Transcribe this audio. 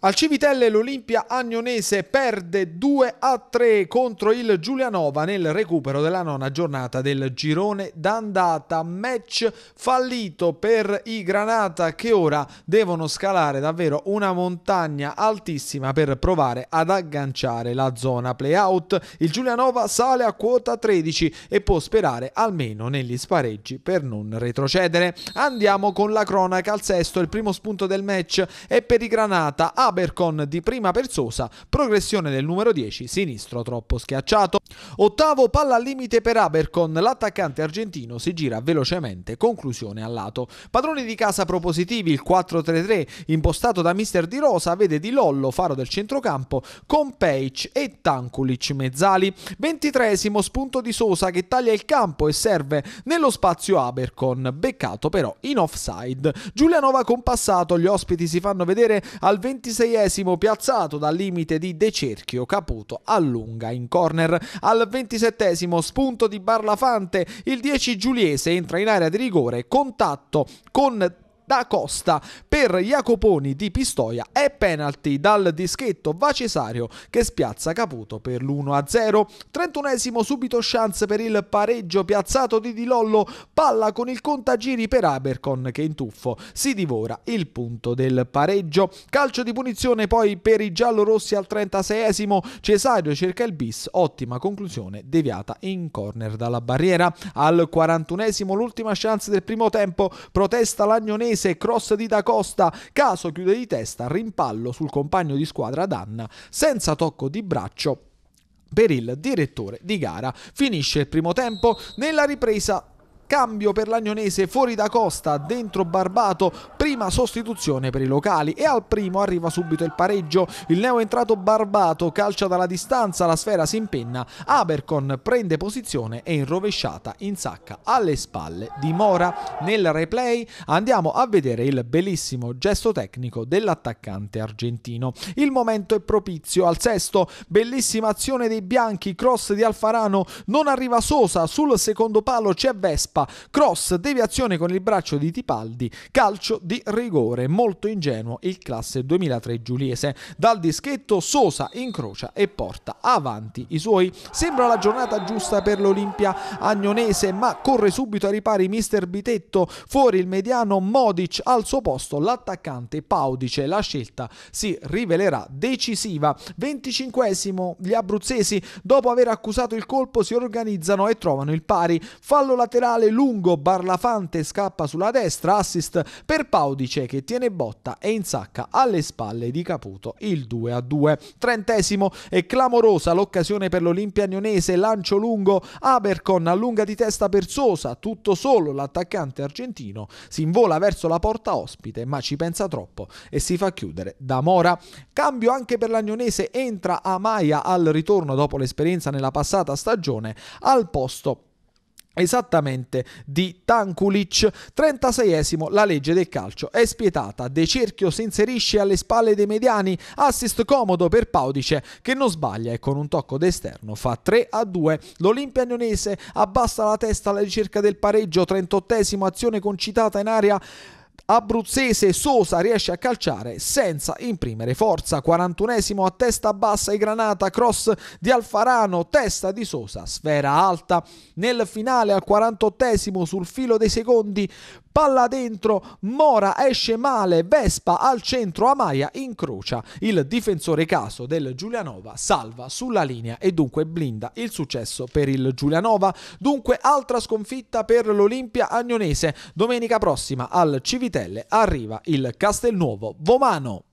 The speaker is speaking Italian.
Al Civitelle l'Olimpia Agnonese perde 2 a 3 contro il Giulianova nel recupero della nona giornata del girone d'andata. Match fallito per i Granata che ora devono scalare davvero una montagna altissima per provare ad agganciare la zona playout. Il Giulianova sale a quota 13 e può sperare almeno negli spareggi per non retrocedere. Andiamo con la cronaca al sesto, il primo spunto del match è per i Granata. Abercon di prima per Sosa, progressione del numero 10, sinistro troppo schiacciato. Ottavo palla al limite per Abercon, l'attaccante argentino si gira velocemente, conclusione a lato. Padroni di casa propositivi, il 4-3-3 impostato da mister Di Rosa vede Di Lollo faro del centrocampo con Peic e Tankulic mezzali. Ventitresimo spunto di Sosa che taglia il campo e serve nello spazio Abercon, beccato però in offside. Giulianova compassato, gli ospiti si fanno vedere al 26 26esimo piazzato dal limite di De Cerchio, Caputo allunga in corner. Al 27esimo spunto di Barlafante, il 10 Giuliese entra in area di rigore, contatto con da Costa per Jacoponi di Pistoia e penalty dal dischetto va Cesario che spiazza Caputo per l'1-0. 31 esimo subito chance per il pareggio piazzato di Di Lollo, palla con il contagiri per Abercon che in tuffo si divora il punto del pareggio. Calcio di punizione poi per i giallorossi al 36esimo, Cesario cerca il bis, ottima conclusione deviata in corner dalla barriera. Al 41esimo l'ultima chance del primo tempo, protesta l'Agnonese danese, cross di Da Costa, Caso chiude di testa, rimpallo sul compagno di squadra Danna, senza tocco di braccio per il direttore di gara. Finisce il primo tempo, nella ripresa cambio per l'Agnonese fuori da Costa, dentro Barbato, prima sostituzione per i locali e al primo arriva subito il pareggio, il neo entrato Barbato calcia dalla distanza, la sfera si impenna, Abercon prende posizione e in rovesciata in sacca alle spalle di Mora. Nel replay andiamo a vedere il bellissimo gesto tecnico dell'attaccante argentino. Il momento è propizio al sesto, bellissima azione dei bianchi, cross di Alfarano, non arriva Sosa, sul secondo palo c'è Vespa, tappa, cross, deviazione con il braccio di Tipaldi, calcio di rigore, molto ingenuo il classe 2003 giuliese. Dal dischetto Sosa incrocia e porta avanti i suoi. Sembra la giornata giusta per l'Olimpia agnonese, ma corre subito ai ripari mister Bitetto, fuori il mediano Modic, al suo posto l'attaccante Paudice. La scelta si rivelerà decisiva. 25esimo, gli abruzzesi, dopo aver accusato il colpo, si organizzano e trovano il pari. Fallo laterale mette lungo, Barlafante scappa sulla destra, assist per Paudice che tiene botta e insacca alle spalle di Caputo il 2 a 2. Trentesimo e clamorosa l'occasione per l'Olimpia Nionese, lancio lungo, Abercon allunga di testa per Sosa, tutto solo l'attaccante argentino si invola verso la porta ospite ma ci pensa troppo e si fa chiudere da Mora. Cambio anche per l'Agnonese, entra Amaia al ritorno dopo l'esperienza nella passata stagione al posto Esattamente di Tankulic, 36esimo la legge del calcio è spietata, De Cerchio si inserisce alle spalle dei mediani, assist comodo per Paudice che non sbaglia e con un tocco d'esterno fa 3 a 2, l'Olimpia Nionese abbassa la testa alla ricerca del pareggio, 38esimo azione concitata in area abruzzese Sosa riesce a calciare senza imprimere forza. 41esimo a testa bassa e granata, cross di Alfarano, testa di Sosa, sfera alta. Nel finale al 48esimo sul filo dei secondi, palla dentro, Mora esce male, Vespa al centro, Amaia incrocia. Il difensore caso del Giulianova salva sulla linea e dunque blinda il successo per il Giulianova. Dunque altra sconfitta per l'Olimpia Agnonese. Domenica prossima al Civitella Stelle arriva il Castelnuovo Vomano.